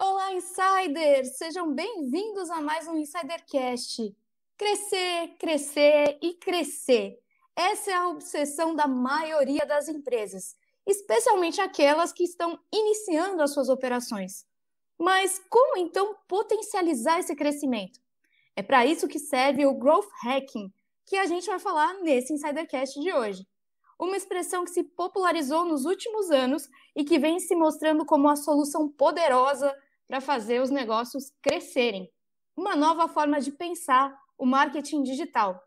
Olá, insiders! Sejam bem-vindos a mais um Insidercast. Crescer, crescer e crescer. Essa é a obsessão da maioria das empresas, especialmente aquelas que estão iniciando as suas operações. Mas como então potencializar esse crescimento? É para isso que serve o growth hacking, que a gente vai falar nesse Insidercast de hoje. Uma expressão que se popularizou nos últimos anos e que vem se mostrando como uma solução poderosa para fazer os negócios crescerem. Uma nova forma de pensar o marketing digital.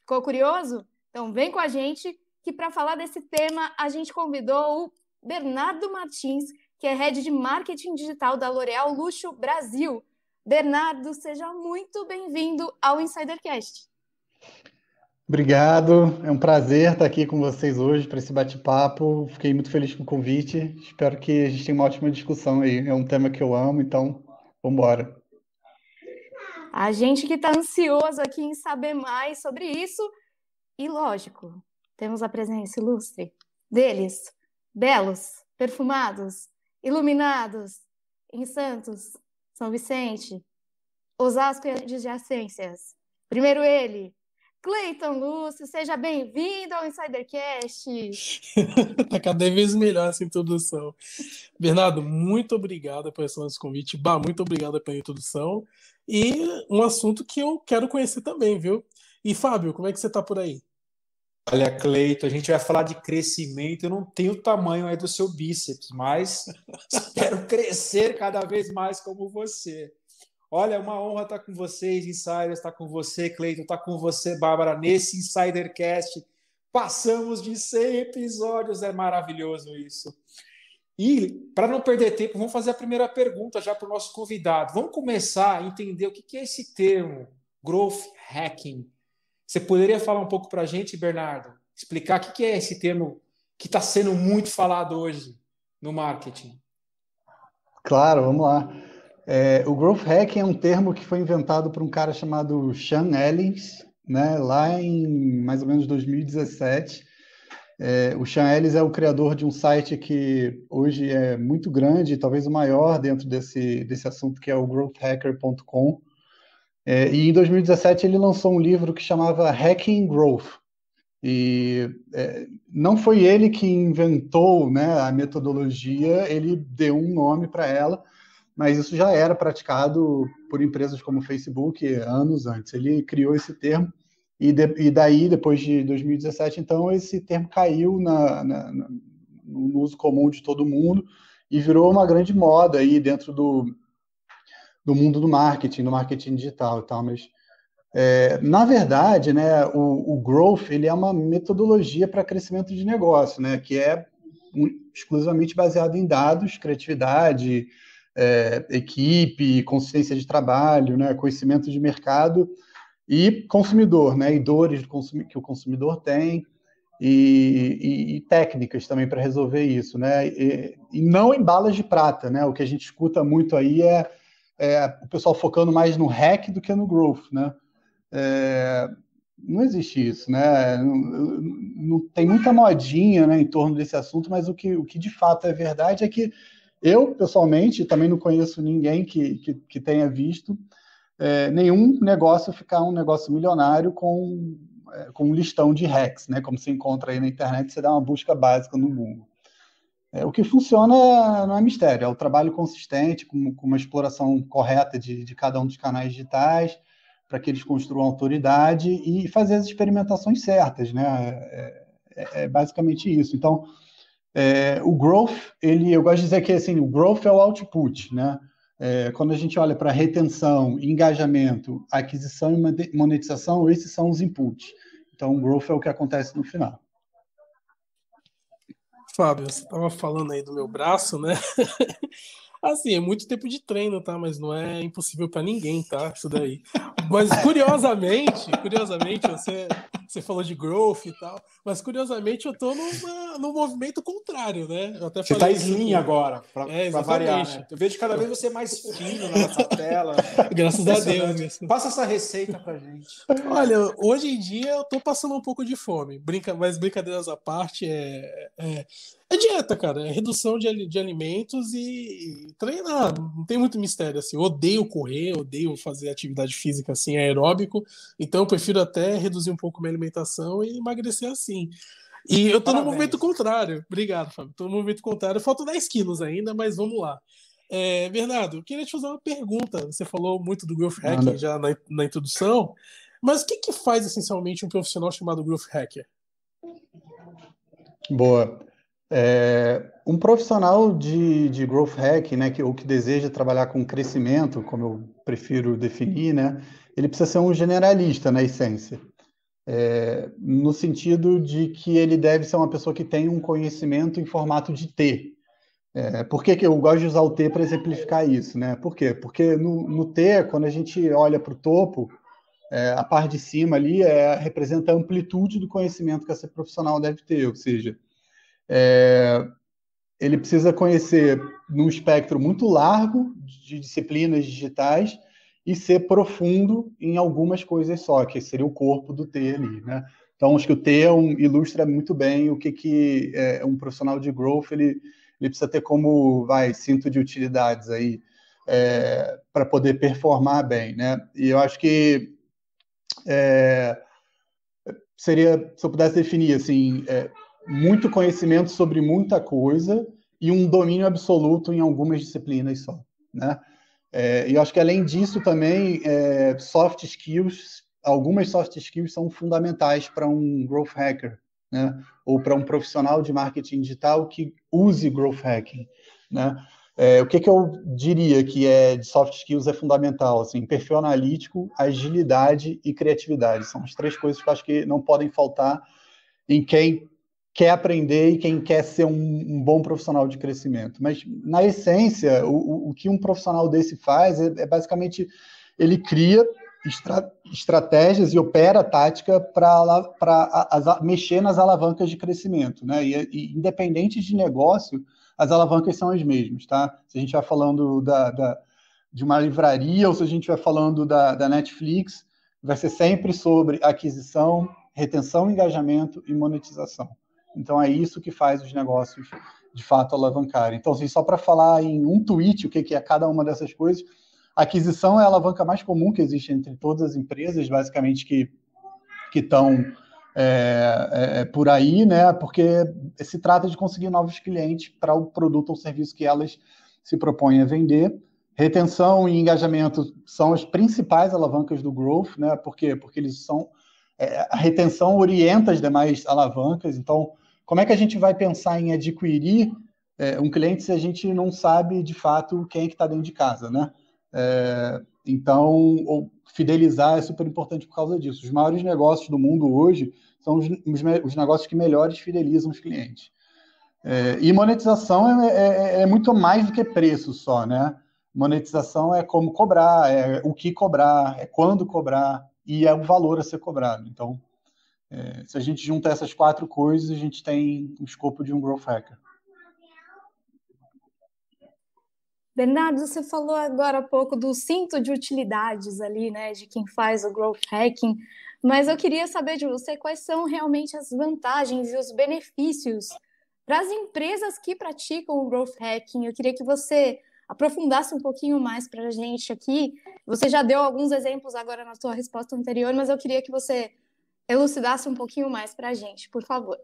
Ficou curioso? Então vem com a gente que para falar desse tema a gente convidou o Bernardo Martins, que é head de marketing digital da L'Oréal Luxo Brasil. Bernardo, seja muito bem-vindo ao Insidercast. Obrigado, é um prazer estar aqui com vocês hoje para esse bate-papo. Fiquei muito feliz com o convite. Espero que a gente tenha uma ótima discussão aí. É um tema que eu amo, então vamos embora. A gente que está ansioso aqui em saber mais sobre isso. E lógico, temos a presença ilustre deles, belos, perfumados, iluminados, em Santos, São Vicente, Osasco e adjacências. Primeiro ele, Cleiton Lúcio, seja bem-vindo ao Insidercast. tá cada vez melhor essa introdução. Bernardo, muito obrigado por esse nosso convite. Bah, muito obrigado pela introdução. E um assunto que eu quero conhecer também, viu? E Fábio, como é que você está por aí? Olha, Cleiton, a gente vai falar de crescimento. Eu não tenho o tamanho aí do seu bíceps, mas espero crescer cada vez mais como você. Olha, é uma honra estar com vocês, Insiders, estar com você, Cleiton, estar com você, Bárbara, nesse Insidercast. Passamos de 100 episódios, é maravilhoso isso. E, para não perder tempo, vamos fazer a primeira pergunta já para o nosso convidado. Vamos começar a entender o que é esse termo, growth hacking. Você poderia falar um pouco para a gente, Bernardo? Explicar o que é esse termo que está sendo muito falado hoje no marketing? Claro, vamos lá. É, o growth hacking é um termo que foi inventado por um cara chamado Sean Ellis, né, lá em mais ou menos 2017. É, o Sean Ellis é o criador de um site que hoje é muito grande, talvez o maior dentro desse, desse assunto, que é o growthhacker.com. É, e em 2017 ele lançou um livro que chamava Hacking Growth. E é, não foi ele que inventou né, a metodologia, ele deu um nome para ela, mas isso já era praticado por empresas como Facebook anos antes. Ele criou esse termo e, de, e daí, depois de 2017, então, esse termo caiu na, na, no uso comum de todo mundo e virou uma grande moda aí dentro do, do mundo do marketing, do marketing digital e tal, mas... É, na verdade, né, o, o, growth ele é uma metodologia para crescimento de negócio, né, que é exclusivamente baseado em dados, criatividade, é, equipe, consciência de trabalho, né, conhecimento de mercado e consumidor, né, e dores que o consumidor tem e, e, e técnicas também para resolver isso, né, e, e, não em balas de prata, né, o que a gente escuta muito aí é, é o pessoal focando mais no hack do que no growth, né, é, não existe isso, né? Não, não, tem muita modinha né, em torno desse assunto, mas o que, o que de fato é verdade é que eu, pessoalmente, também não conheço ninguém que, que, que tenha visto é, nenhum negócio ficar um negócio milionário com, é, com um listão de hacks, né? Como se encontra aí na internet, você dá uma busca básica no Google. É, o que funciona não é mistério, é o trabalho consistente, com, com uma exploração correta de, de cada um dos canais digitais, para que eles construam autoridade e fazer as experimentações certas, né? É, é, é basicamente isso. Então, é, o growth, ele, eu gosto de dizer que assim, o growth é o output, né? É, quando a gente olha para retenção, engajamento, aquisição e monetização, esses são os inputs. Então, o growth é o que acontece no final. Fábio, você estava falando aí do meu braço, né? Assim, é muito tempo de treino, tá? Mas não é impossível para ninguém, tá? Isso daí. Mas curiosamente, curiosamente, você você falou de growth e tal, mas curiosamente eu tô numa, num movimento contrário, né? Eu até você tá slim agora, pra, é, pra variar. Né? Eu vejo cada vez você mais fino na nossa tela. Graças a Deus. Passa essa receita pra gente. Olha, hoje em dia eu tô passando um pouco de fome, Brinca, mas brincadeiras à parte, é, é é dieta, cara. É redução de, de alimentos e treinar. Ah, não tem muito mistério, assim. Eu odeio correr, odeio fazer atividade física, assim, aeróbico. Então eu prefiro até reduzir um pouco minha alimentação e emagrecer assim. E eu tô Parabéns. no movimento contrário. Obrigado, Fábio. Tô no movimento contrário. Faltam 10 quilos ainda, mas vamos lá. É, Bernardo, eu queria te fazer uma pergunta. Você falou muito do Growth Hacker Nada. já na, na, introdução, mas o que, que faz essencialmente um profissional chamado Growth Hacker? Boa. É, um profissional de, de growth hack, né, que, ou que deseja trabalhar com crescimento, como eu prefiro definir, né, ele precisa ser um generalista na essência. É, no sentido de que ele deve ser uma pessoa que tem um conhecimento em formato de T. É, por que, que eu gosto de usar o T para exemplificar isso? Né? Por quê? Porque no, no T, quando a gente olha para o topo, é, a parte de cima ali é, representa a amplitude do conhecimento que esse profissional deve ter, ou seja, é, ele precisa conhecer num espectro muito largo de disciplinas digitais e ser profundo em algumas coisas só, que seria o corpo do T ali, né? Então, acho que o T é um, ilustra muito bem o que, que é, um profissional de growth, ele, ele precisa ter como, vai, cinto de utilidades aí, é, para poder performar bem, né? E eu acho que é, seria, se eu pudesse definir, assim, é, muito conhecimento sobre muita coisa e um domínio absoluto em algumas disciplinas só, né? É, e eu acho que além disso também é, soft skills, algumas soft skills são fundamentais para um growth hacker, né? Ou para um profissional de marketing digital que use growth hacking, né? É, o que, que eu diria que é de soft skills é fundamental, assim, perfil analítico, agilidade e criatividade são as três coisas que eu acho que não podem faltar em quem quer aprender e quem quer ser um, um bom profissional de crescimento. Mas, na essência, o, o que um profissional desse faz é, é basicamente ele cria estra, estratégias e opera tática para mexer nas alavancas de crescimento. Né? E, e, independente de negócio, as alavancas são as mesmas. Tá? Se a gente vai falando da, da de uma livraria ou se a gente vai falando da, da Netflix, vai ser sempre sobre aquisição, retenção, engajamento e monetização. Então é isso que faz os negócios de fato alavancarem. Então, assim, só para falar em um tweet o que é cada uma dessas coisas, a aquisição é a alavanca mais comum que existe entre todas as empresas, basicamente, que estão é, é, é, por aí, né? Porque se trata de conseguir novos clientes para o produto ou serviço que elas se propõem a vender. Retenção e engajamento são as principais alavancas do growth, né? Por quê? Porque eles são. É, a retenção orienta as demais alavancas, então como é que a gente vai pensar em adquirir é, um cliente se a gente não sabe de fato quem é que está dentro de casa, né? É, então, fidelizar é super importante por causa disso. Os maiores negócios do mundo hoje são os, os, os negócios que melhores fidelizam os clientes. É, e monetização é, é, é, muito mais do que preço só, né? Monetização é como cobrar, é o que cobrar, é quando cobrar e é o valor a ser cobrado. Então, é, se a gente juntar essas quatro coisas, a gente tem o escopo de um growth hacker. Bernardo, você falou agora há pouco do cinto de utilidades ali, né, de quem faz o growth hacking, mas eu queria saber de você quais são realmente as vantagens e os benefícios para as empresas que praticam o growth hacking. Eu queria que você aprofundasse um pouquinho mais para a gente aqui. Você já deu alguns exemplos agora na sua resposta anterior, mas eu queria que você elucidasse um pouquinho mais para a gente, por favor.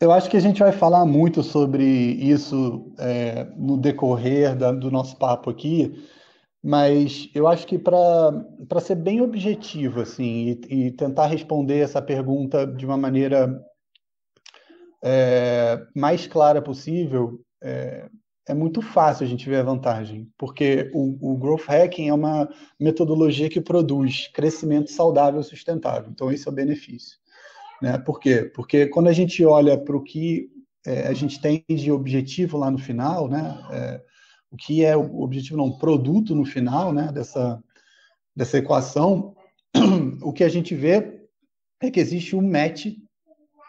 Eu acho que a gente vai falar muito sobre isso é, no decorrer da, do nosso papo aqui, mas eu acho que para ser bem objetivo assim, e, e, tentar responder essa pergunta de uma maneira é, mais clara possível, é, é muito fácil a gente ver a vantagem, porque o, o, growth hacking é uma metodologia que produz crescimento saudável e sustentável. Então, esse é o benefício. Né? Por quê? Porque quando a gente olha para o que é, a gente tem de objetivo lá no final, né? É, o que é o objetivo, não, produto no final né? dessa, dessa equação, o que a gente vê é que existe um match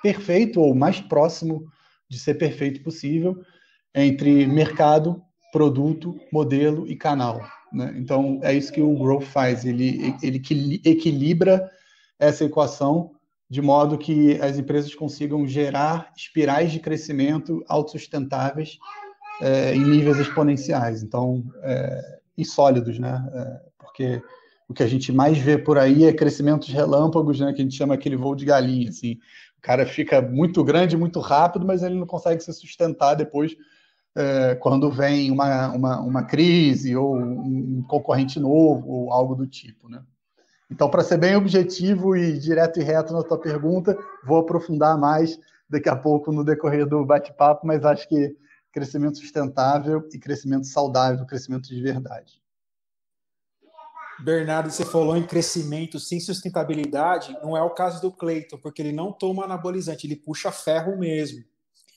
perfeito ou mais próximo de ser perfeito possível entre mercado, produto, modelo e canal. Né? Então, é isso que o Growth faz, ele, ele equilibra essa equação de modo que as empresas consigam gerar espirais de crescimento autossustentáveis é, em níveis exponenciais, então, é, e sólidos, né? É, porque o que a gente mais vê por aí é crescimentos relâmpagos, né? Que a gente chama aquele voo de galinha, assim. O cara fica muito grande, muito rápido, mas ele não consegue se sustentar depois é, quando vem uma, uma, uma, crise ou um concorrente novo ou algo do tipo. Né? Então, para ser bem objetivo e direto e reto na tua pergunta, vou aprofundar mais daqui a pouco no decorrer do bate-papo, mas acho que crescimento sustentável e crescimento saudável, crescimento de verdade. Bernardo, você falou em crescimento sem sustentabilidade, não é o caso do Cleiton, porque ele não toma anabolizante, ele puxa ferro mesmo.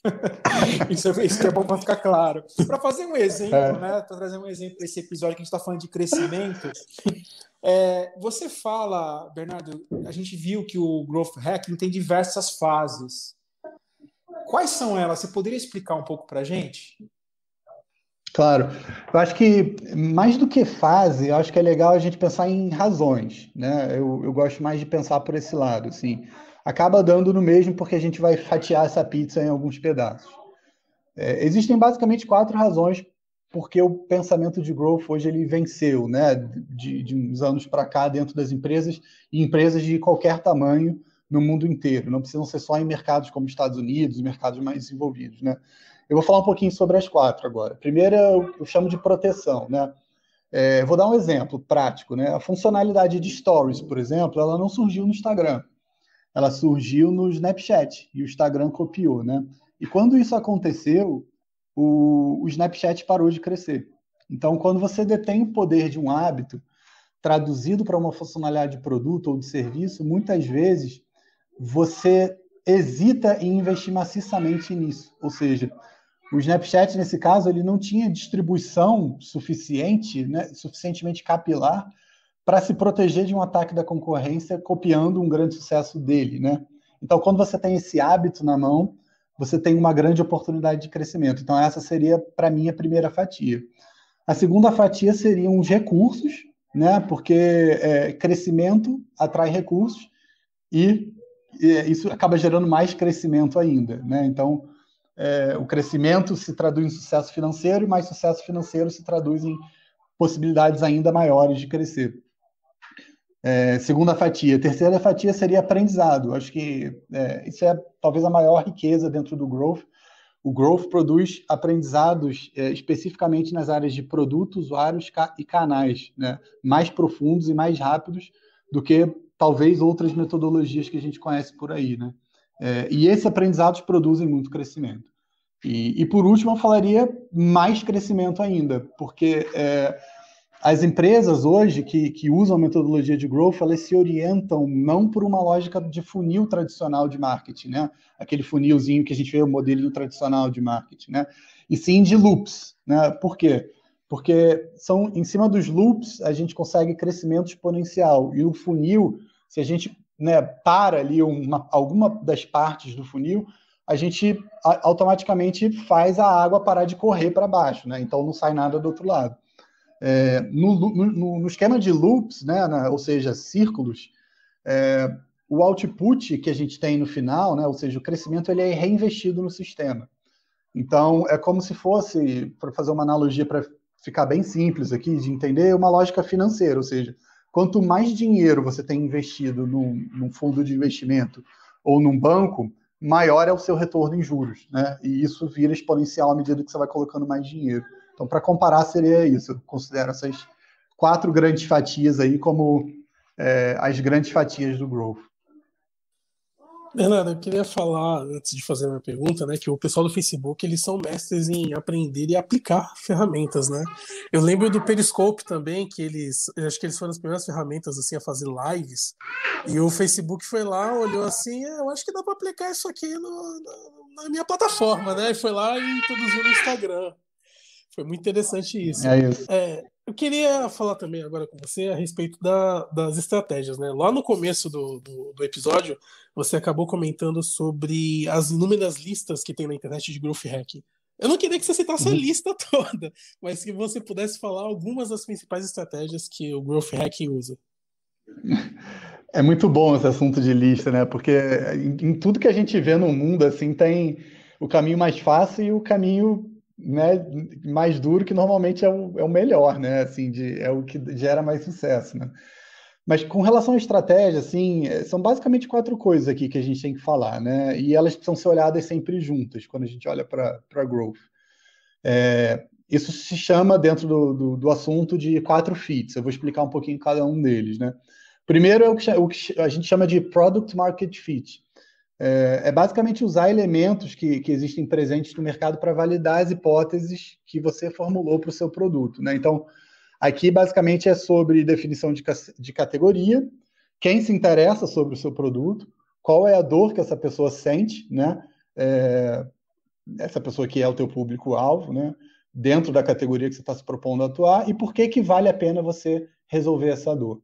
isso, é, isso é bom para ficar claro. Para fazer um exemplo, é. né? Para trazer um exemplo para esse episódio que a gente está falando de crescimento. É, você fala, Bernardo, a gente viu que o Growth Hacking tem diversas fases. Quais são elas? Você poderia explicar um pouco para a gente? Claro. Eu acho que mais do que fase, eu acho que é legal a gente pensar em razões. Né? Eu, eu gosto mais de pensar por esse lado. Assim acaba dando no mesmo porque a gente vai fatiar essa pizza em alguns pedaços. É, existem basicamente quatro razões porque o pensamento de growth hoje ele venceu, né, de, de uns anos para cá dentro das empresas e empresas de qualquer tamanho no mundo inteiro. Não precisam ser só em mercados como Estados Unidos, mercados mais desenvolvidos, né? Eu vou falar um pouquinho sobre as quatro agora. Primeiro eu, eu chamo de proteção, né? É, vou dar um exemplo prático, né? A funcionalidade de Stories, por exemplo, ela não surgiu no Instagram ela surgiu no Snapchat e o Instagram copiou, né? E quando isso aconteceu, o, o Snapchat parou de crescer. Então, quando você detém o poder de um hábito traduzido para uma funcionalidade de produto ou de serviço, muitas vezes você hesita em investir maciçamente nisso. Ou seja, o Snapchat, nesse caso, ele não tinha distribuição suficiente, né, suficientemente capilar para se proteger de um ataque da concorrência, copiando um grande sucesso dele, né? Então, quando você tem esse hábito na mão, você tem uma grande oportunidade de crescimento. Então, essa seria, para mim, a primeira fatia. A segunda fatia seriam os recursos, né? Porque é, crescimento atrai recursos e, e, isso acaba gerando mais crescimento ainda, né? Então, é, o crescimento se traduz em sucesso financeiro e mais sucesso financeiro se traduz em possibilidades ainda maiores de crescer. É, segunda fatia. Terceira fatia seria aprendizado. Acho que é, isso é talvez a maior riqueza dentro do Growth. O Growth produz aprendizados é, especificamente nas áreas de produto, usuários ca e canais, né? mais profundos e mais rápidos do que talvez outras metodologias que a gente conhece por aí. Né? É, e esses aprendizados produzem muito crescimento. E, e, por último, eu falaria mais crescimento ainda, porque é, as empresas hoje que, que usam a metodologia de growth, elas se orientam não por uma lógica de funil tradicional de marketing, né? Aquele funilzinho que a gente vê, o modelo tradicional de marketing, né? E sim de loops, né? Por quê? Porque são, em cima dos loops, a gente consegue crescimento exponencial. E o funil, se a gente né, para ali uma, alguma das partes do funil, a gente automaticamente faz a água parar de correr para baixo, né? Então não sai nada do outro lado. É, no, no, no, esquema de loops, né, na, ou seja, círculos, é, o output que a gente tem no final, né, ou seja, o crescimento, ele é reinvestido no sistema. Então, é como se fosse, para fazer uma analogia para ficar bem simples aqui, de entender uma lógica financeira, ou seja, quanto mais dinheiro você tem investido num, num fundo de investimento ou num banco, maior é o seu retorno em juros, né? E isso vira exponencial à medida que você vai colocando mais dinheiro. Então, para comparar, seria isso. Eu considero essas quatro grandes fatias aí como é, as grandes fatias do growth. Bernardo, eu queria falar, antes de fazer a minha pergunta, né, que o pessoal do Facebook, eles são mestres em aprender e aplicar ferramentas, né? Eu lembro do Periscope também, que eles, acho que eles foram as primeiras ferramentas, assim, a fazer lives, e o Facebook foi lá, olhou assim, é, eu acho que dá para aplicar isso aqui no, na, na minha plataforma, né? E foi lá e introduziu no Instagram. Foi muito interessante isso. É isso. É, eu queria falar também agora com você a respeito da, das estratégias, né? Lá no começo do, do, do, episódio, você acabou comentando sobre as inúmeras listas que tem na internet de growth hacking. Eu não queria que você citasse uhum. a lista toda, mas que você pudesse falar algumas das principais estratégias que o growth hacking usa. É muito bom esse assunto de lista, né? Porque em, em tudo que a gente vê no mundo, assim, tem o caminho mais fácil e o caminho né, mais duro, que normalmente é o, é o melhor, né? Assim, de, é o que gera mais sucesso, né? Mas com relação à estratégia, assim, é, são basicamente quatro coisas aqui que a gente tem que falar, né? E elas precisam ser olhadas sempre juntas quando a gente olha para a growth. É, isso se chama, dentro do, do, do, assunto, de quatro fits. Eu vou explicar um pouquinho cada um deles, né? Primeiro é o que, o que a gente chama de Product Market Fit, é, é basicamente usar elementos que, que existem presentes no mercado para validar as hipóteses que você formulou para o seu produto. Né? Então, aqui basicamente é sobre definição de, de categoria, quem se interessa sobre o seu produto, qual é a dor que essa pessoa sente, né? É, essa pessoa que é o teu público-alvo, né? Dentro da categoria que você está se propondo a atuar e por que que vale a pena você resolver essa dor.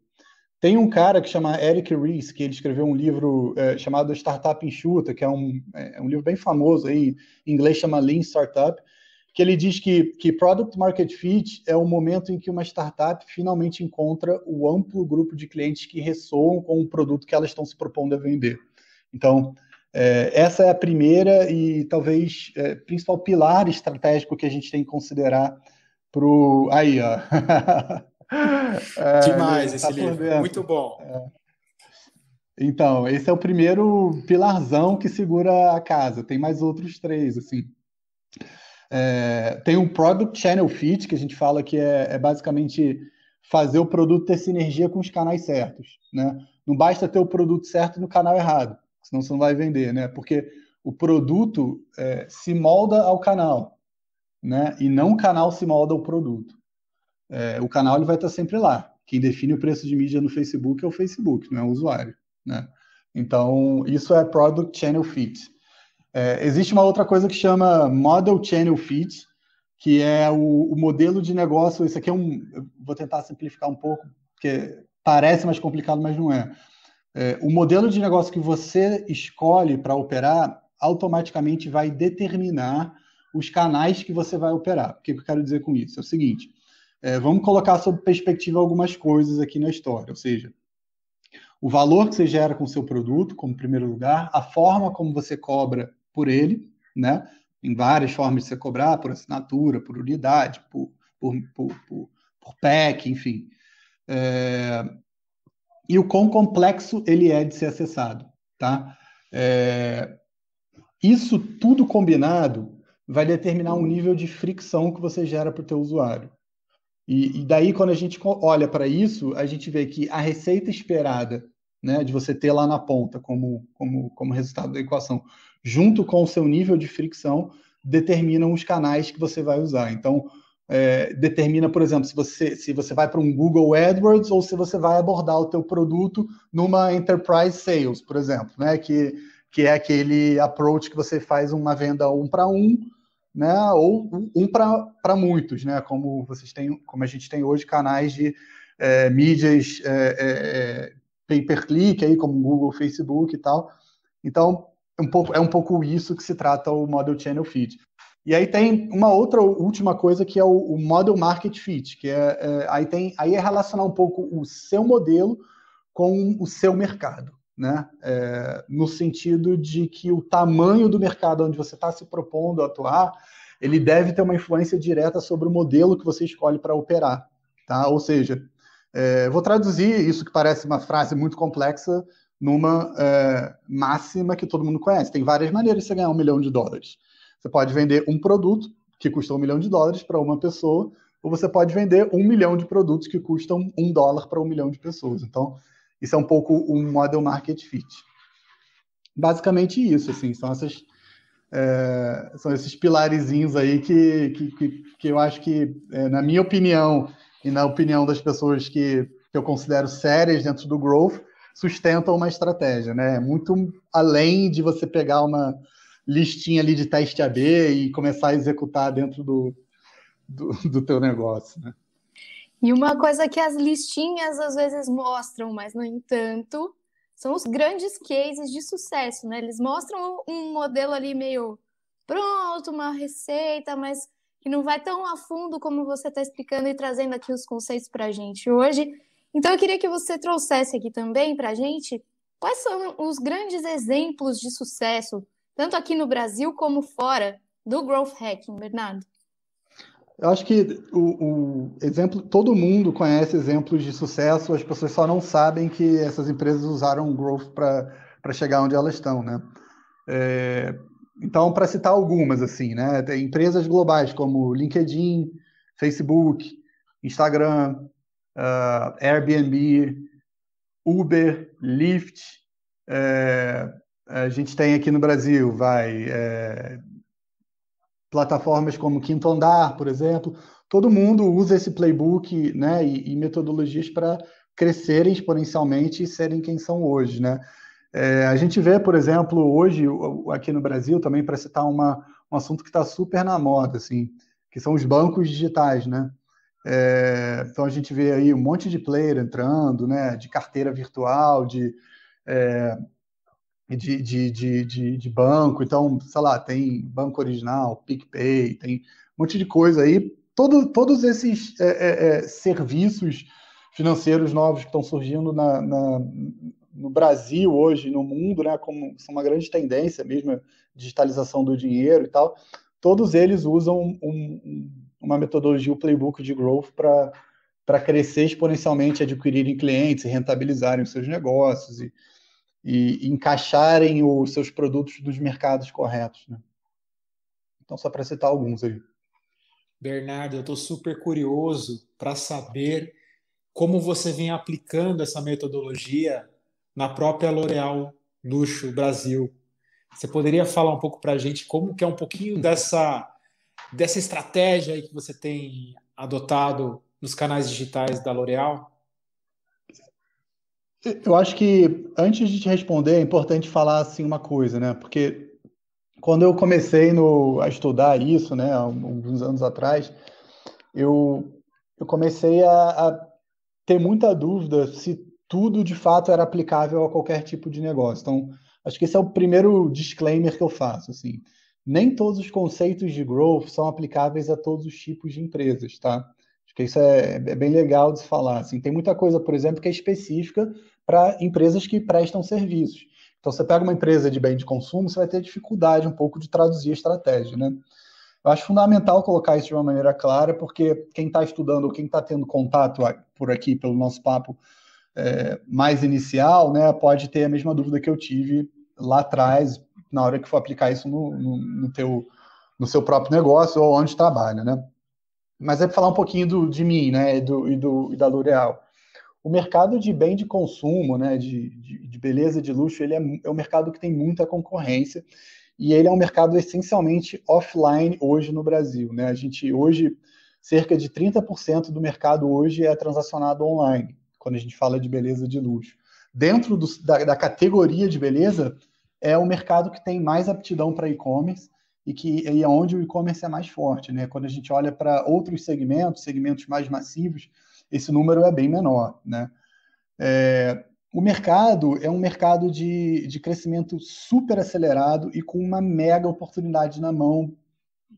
Tem um cara que chama Eric Ries, que ele escreveu um livro é, chamado Startup Enxuta, que é um, é, é um livro bem famoso aí, em inglês chama Lean Startup, que ele diz que, que Product Market Fit é o momento em que uma startup finalmente encontra o amplo grupo de clientes que ressoam com o produto que elas estão se propondo a vender. Então, é, essa é a primeira e talvez é, principal pilar estratégico que a gente tem que considerar para o... Aí, ó. É, Demais esse tá livro, muito bom. É. Então, esse é o primeiro pilarzão que segura a casa. Tem mais outros três, assim. É, tem um Product Channel Fit, que a gente fala que é, é, basicamente fazer o produto ter sinergia com os canais certos, né? Não basta ter o produto certo no canal errado, senão você não vai vender, né? Porque o produto é, se molda ao canal, né? E não o canal se molda ao produto é, o canal ele vai estar sempre lá. Quem define o preço de mídia no Facebook é o Facebook, não é o usuário. Né? Então, isso é Product Channel Fit. É, existe uma outra coisa que chama Model Channel Fit, que é o, o modelo de negócio. Isso aqui é um. vou tentar simplificar um pouco, porque parece mais complicado, mas não é. é o modelo de negócio que você escolhe para operar automaticamente vai determinar os canais que você vai operar. O que eu quero dizer com isso? É o seguinte: é, vamos colocar sob perspectiva algumas coisas aqui na história, ou seja, o valor que você gera com o seu produto, como primeiro lugar, a forma como você cobra por ele, né? Em várias formas de você cobrar, por assinatura, por unidade, por, por, por, por, por pack, enfim. É... E o quão complexo ele é de ser acessado, tá? É... Isso tudo combinado vai determinar um nível de fricção que você gera para o teu usuário. E, e daí, quando a gente olha para isso, a gente vê que a receita esperada né, de você ter lá na ponta como, como, como resultado da equação, junto com o seu nível de fricção, determinam os canais que você vai usar. Então, é, determina, por exemplo, se você, se você vai para um Google AdWords ou se você vai abordar o teu produto numa Enterprise Sales, por exemplo, né, que, que é aquele approach que você faz uma venda um para um, né, ou um para muitos, né, como vocês têm, como a gente tem hoje canais de é, mídias é, é, é pay per click aí, como Google, Facebook e tal. Então, um pouco, é um pouco isso que se trata o Model Channel fit. E aí tem uma outra última coisa que é o, o Model Market Fit, que é, é, aí tem aí é relacionar um pouco o seu modelo com o seu mercado né? É, no sentido de que o tamanho do mercado onde você está se propondo a atuar, ele deve ter uma influência direta sobre o modelo que você escolhe para operar, tá? Ou seja, é, vou traduzir isso que parece uma frase muito complexa numa é, máxima que todo mundo conhece. Tem várias maneiras de você ganhar um milhão de dólares. Você pode vender um produto que custa um milhão de dólares para uma pessoa, ou você pode vender um milhão de produtos que custam um dólar para um milhão de pessoas. Então, isso é um pouco um model market fit. Basicamente isso, assim, são essas é, são esses pilarezinhos aí que, que, que, eu acho que, é, na minha opinião e na opinião das pessoas que, que eu considero sérias dentro do growth, sustentam uma estratégia, né? É muito além de você pegar uma listinha ali de teste AB e começar a executar dentro do, do, do teu negócio, né? E uma coisa que as listinhas às vezes mostram, mas no entanto, são os grandes cases de sucesso, né? Eles mostram um modelo ali meio pronto, uma receita, mas que não vai tão a fundo como você está explicando e trazendo aqui os conceitos para a gente hoje. Então, eu queria que você trouxesse aqui também para a gente quais são os grandes exemplos de sucesso, tanto aqui no Brasil como fora, do Growth Hacking, Bernardo. Eu acho que o, o, exemplo, todo mundo conhece exemplos de sucesso, as pessoas só não sabem que essas empresas usaram o growth para chegar onde elas estão, né? É, então, para citar algumas, assim, né? Tem empresas globais como LinkedIn, Facebook, Instagram, uh, Airbnb, Uber, Lyft. É, a gente tem aqui no Brasil, vai, é, plataformas como Quinto Andar, por exemplo, todo mundo usa esse playbook né, e, e metodologias para crescerem exponencialmente e serem quem são hoje. Né? É, a gente vê, por exemplo, hoje, aqui no Brasil, também para citar uma, um assunto que está super na moda, assim, que são os bancos digitais. Né? É, então a gente vê aí um monte de player entrando, né, de carteira virtual, de é, de, de, de, de, banco, então, sei lá, tem Banco Original, PicPay, tem um monte de coisa aí. Todo, todos esses é, é, é serviços financeiros novos que estão surgindo na, na, no Brasil hoje, no mundo, né, como são uma grande tendência mesmo, digitalização do dinheiro e tal, todos eles usam um, uma metodologia, o playbook de growth para crescer exponencialmente, adquirirem clientes, rentabilizarem os seus negócios e e encaixarem os seus produtos nos mercados corretos. Né? Então, só para citar alguns aí. Bernardo, eu estou super curioso para saber como você vem aplicando essa metodologia na própria L'Oréal Luxo Brasil. Você poderia falar um pouco para a gente como que é um pouquinho dessa, dessa estratégia aí que você tem adotado nos canais digitais da L'Oréal? Eu acho que antes de te responder é importante falar assim uma coisa, né? Porque quando eu comecei no, a estudar isso, né, alguns anos atrás, eu, eu comecei a, a ter muita dúvida se tudo de fato era aplicável a qualquer tipo de negócio. Então, acho que esse é o primeiro disclaimer que eu faço, assim. Nem todos os conceitos de growth são aplicáveis a todos os tipos de empresas, tá? que isso é, é, bem legal de se falar. Assim, tem muita coisa, por exemplo, que é específica para empresas que prestam serviços. Então, você pega uma empresa de bem de consumo, você vai ter dificuldade um pouco de traduzir a estratégia, né? Eu acho fundamental colocar isso de uma maneira clara, porque quem está estudando ou quem está tendo contato por aqui, pelo nosso papo é, mais inicial, né, pode ter a mesma dúvida que eu tive lá atrás, na hora que for aplicar isso no, no, no teu, no seu próprio negócio ou onde trabalha, né? Mas é para falar um pouquinho do, de mim, né, do, e, do, e da L'Oréal. O mercado de bem de consumo, né, de, de, de beleza, de luxo, ele é, é um mercado que tem muita concorrência e ele é um mercado essencialmente offline hoje no Brasil, né? A gente hoje cerca de 30% do mercado hoje é transacionado online, quando a gente fala de beleza de luxo. Dentro do, da, da, categoria de beleza, é o mercado que tem mais aptidão para e-commerce e que e é onde o e-commerce é mais forte, né? Quando a gente olha para outros segmentos, segmentos mais massivos, esse número é bem menor, né? É, o mercado é um mercado de, de crescimento super acelerado e com uma mega oportunidade na mão,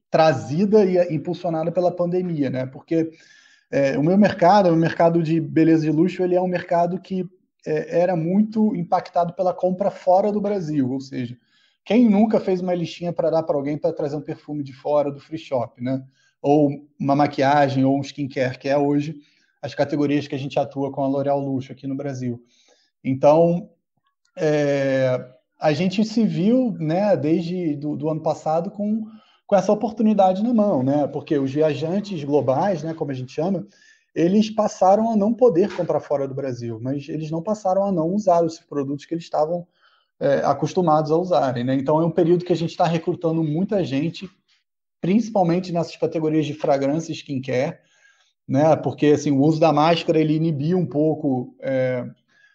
trazida e impulsionada pela pandemia, né? Porque é, o meu mercado, o mercado de beleza e luxo, ele é um mercado que é, era muito impactado pela compra fora do Brasil, ou seja, quem nunca fez uma listinha para dar para alguém para trazer um perfume de fora do free shop, né? Ou uma maquiagem ou um skincare, que é hoje as categorias que a gente atua com a L'Oréal Luxo aqui no Brasil. Então, é, a gente se viu, né, desde do, do ano passado com, com essa oportunidade na mão, né? Porque os viajantes globais, né, como a gente chama, eles passaram a não poder comprar fora do Brasil, mas eles não passaram a não usar os produtos que eles estavam é, acostumados a usarem. Né? Então, é um período que a gente está recrutando muita gente, principalmente nessas categorias de fragrância e skincare, né? porque assim, o uso da máscara ele inibia um pouco é,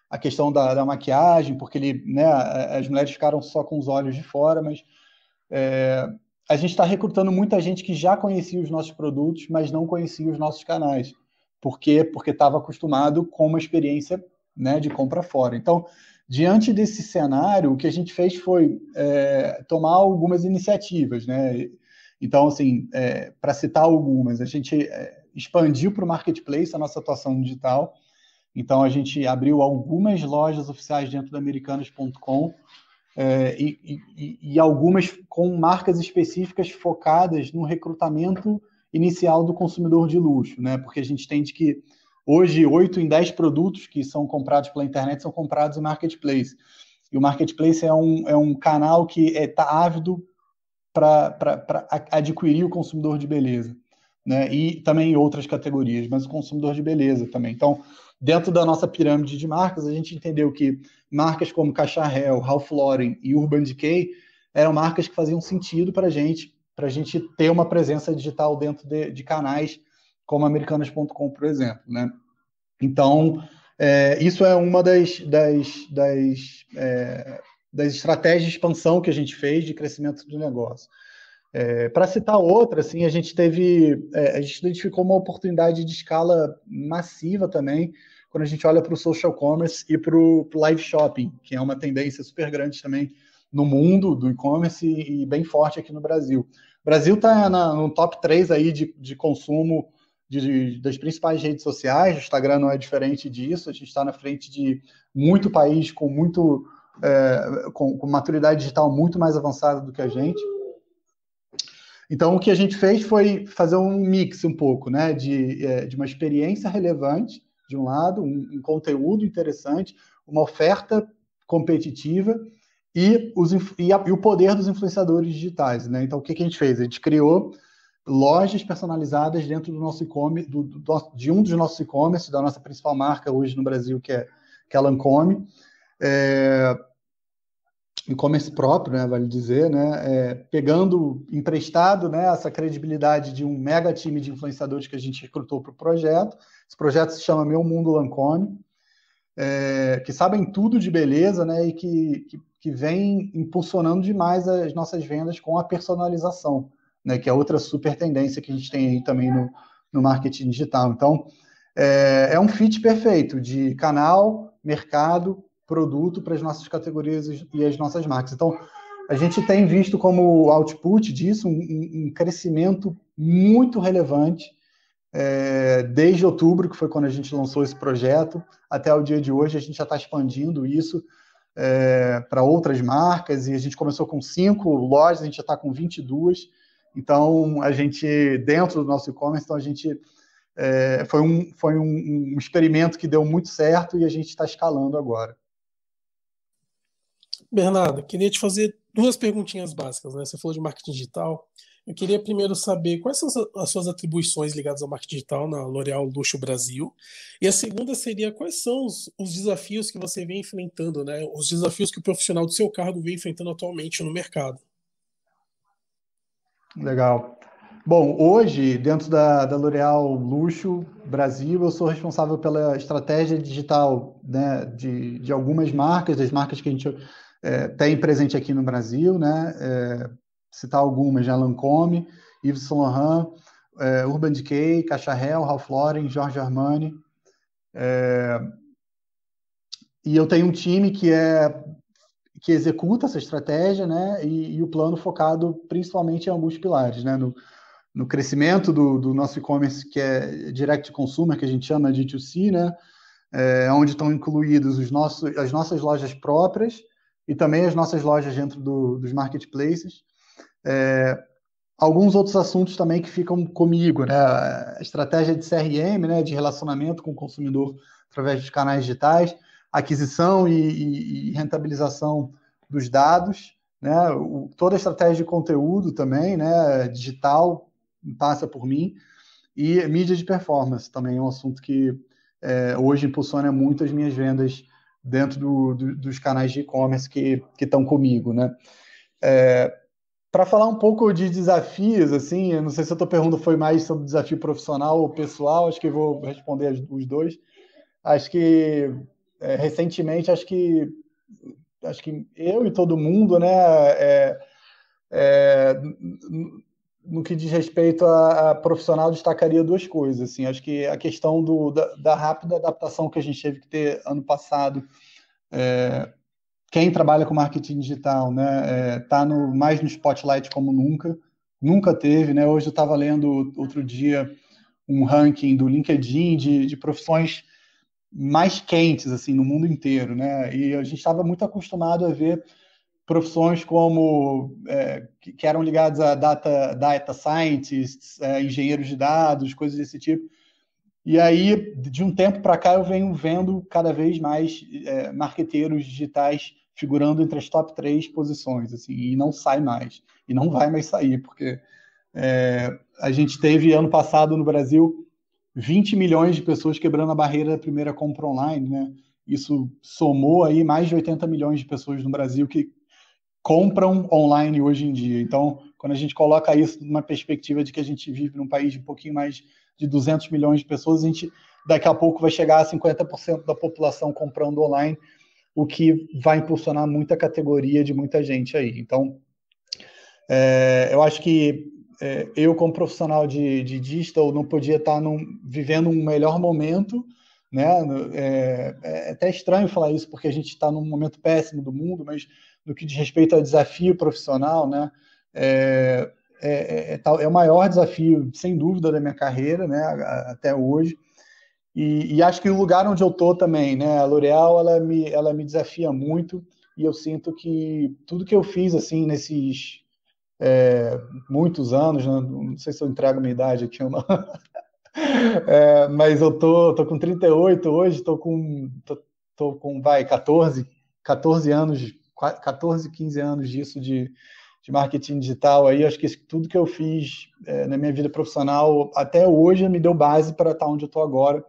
a questão da, da, maquiagem, porque ele, né, as mulheres ficaram só com os olhos de fora, mas é, a gente está recrutando muita gente que já conhecia os nossos produtos, mas não conhecia os nossos canais. Por quê? Porque estava acostumado com uma experiência né, de compra fora. Então, Diante desse cenário, o que a gente fez foi é, tomar algumas iniciativas, né? Então, assim, é, para citar algumas, a gente é, expandiu para o marketplace a nossa atuação digital. Então, a gente abriu algumas lojas oficiais dentro da Americanas.com é, e, e, e, algumas com marcas específicas focadas no recrutamento inicial do consumidor de luxo, né? Porque a gente entende que Hoje, 8 em 10 produtos que são comprados pela internet são comprados em marketplace. E o marketplace é um, é um canal que está é, tá ávido para adquirir o consumidor de beleza. Né? E também outras categorias, mas o consumidor de beleza também. Então, dentro da nossa pirâmide de marcas, a gente entendeu que marcas como Cacharel, Ralph Lauren e Urban Decay eram marcas que faziam sentido para a gente, para a gente ter uma presença digital dentro de, de canais como americanas.com, por exemplo. Né? Então, é, isso é uma das, das, das, é, das estratégias de expansão que a gente fez de crescimento do negócio. É, Para citar outra, assim, a gente teve, é, a gente identificou uma oportunidade de escala massiva também quando a gente olha para o social commerce e para o live shopping, que é uma tendência super grande também no mundo do e-commerce e bem forte aqui no Brasil. O Brasil está no top 3 aí de, de consumo de, das principais redes sociais, o Instagram não é diferente disso, a gente está na frente de muito país com muito é, com, com, maturidade digital muito mais avançada do que a gente. Então o que a gente fez foi fazer um mix um pouco, né, de, é, de uma experiência relevante de um lado, um, um conteúdo interessante, uma oferta competitiva e, os, e, a, e, o poder dos influenciadores digitais, né? Então o que, que a gente fez? A gente criou lojas personalizadas dentro do nosso e-commerce, de um dos nossos e-commerce, da nossa principal marca hoje no Brasil, que é, que é a Lancome. É, e-commerce próprio, né, vale dizer, né, é, pegando emprestado né, essa credibilidade de um mega time de influenciadores que a gente recrutou para o projeto. Esse projeto se chama Meu Mundo Lancome, é, que sabem tudo de beleza né, e que, que, que vem impulsionando demais as nossas vendas com a personalização né, que é outra super tendência que a gente tem aí também no, no marketing digital. Então, é, é um fit perfeito de canal, mercado, produto para as nossas categorias e as nossas marcas. Então, a gente tem visto como output disso um, um crescimento muito relevante é, desde outubro, que foi quando a gente lançou esse projeto, até o dia de hoje, a gente já está expandindo isso é, para outras marcas e a gente começou com cinco lojas, a gente já está com 22 então, a gente, dentro do nosso e-commerce, então a gente é, foi, um, foi um, um experimento que deu muito certo e a gente está escalando agora. Bernardo, queria te fazer duas perguntinhas básicas. Né? Você falou de marketing digital. Eu queria primeiro saber quais são as suas atribuições ligadas ao marketing digital na L'Oréal Luxo Brasil. E a segunda seria quais são os, os, desafios que você vem enfrentando, né? os desafios que o profissional do seu cargo vem enfrentando atualmente no mercado. Legal. Bom, hoje, dentro da, da L'Oréal Luxo Brasil, eu sou responsável pela estratégia digital né, de, de algumas marcas, das marcas que a gente é, tem presente aqui no Brasil, né? É, citar algumas, né? lancome Yves Saint Laurent, é, Urban Decay, Cacharel, Ralph Lauren, Jorge Armani. É... E eu tenho um time que é que executa essa estratégia, né? E, e, o plano focado principalmente em alguns pilares, né? No, no crescimento do, do nosso e-commerce, que é direct consumer, que a gente chama de D2C, né? É, onde estão incluídos os nossos, as nossas lojas próprias e também as nossas lojas dentro do, dos marketplaces. É, alguns outros assuntos também que ficam comigo, né? A estratégia de CRM, né? De relacionamento com o consumidor através dos canais digitais aquisição e, e rentabilização dos dados, né? O, toda a estratégia de conteúdo também, né? Digital passa por mim e mídia de performance também é um assunto que é, hoje impulsiona muito as minhas vendas dentro do, do, dos canais de e-commerce que estão comigo, né? É, para falar um pouco de desafios, assim, não sei se a tua pergunta foi mais sobre desafio profissional ou pessoal, acho que vou responder os dois. Acho que é, recentemente, acho que acho que eu e todo mundo, né, é, é, no que diz respeito a, a, profissional, destacaria duas coisas. Assim, acho que a questão do, da, da rápida adaptação que a gente teve que ter ano passado. É, quem trabalha com marketing digital né, é, tá no, mais no spotlight como nunca, nunca teve. Né? Hoje eu estava lendo outro dia um ranking do LinkedIn de, de profissões mais quentes assim no mundo inteiro, né? E a gente estava muito acostumado a ver profissões como é, que eram ligadas a data, data scientists, é, engenheiros de dados, coisas desse tipo. E aí, de um tempo para cá, eu venho vendo cada vez mais é, marqueteiros digitais figurando entre as top três posições, assim, e não sai mais, e não vai mais sair, porque é, a gente teve ano passado no Brasil 20 milhões de pessoas quebrando a barreira da primeira compra online, né? Isso somou aí mais de 80 milhões de pessoas no Brasil que compram online hoje em dia. Então, quando a gente coloca isso numa perspectiva de que a gente vive num país de um pouquinho mais de 200 milhões de pessoas, a gente daqui a pouco vai chegar a 50% da população comprando online, o que vai impulsionar muita categoria de muita gente aí. Então, é, eu acho que é, eu, como profissional de, de digital, não podia estar num, vivendo um melhor momento. Né? É, é até estranho falar isso, porque a gente está num momento péssimo do mundo, mas no que diz respeito ao desafio profissional, né? é, é, é, é, é o maior desafio, sem dúvida, da minha carreira né? até hoje. E, e, acho que o lugar onde eu estou também, né? A L'Oréal, ela me, ela me desafia muito e eu sinto que tudo que eu fiz, assim, nesses é, muitos anos, né? não sei se eu entrego minha idade aqui ou não. É, mas eu tô, tô com 38 hoje, tô com, tô, tô, com vai, 14, 14 anos, 14, 15 anos disso de, de marketing digital aí. Acho que tudo que eu fiz é, na minha vida profissional até hoje me deu base para estar tá onde eu estou agora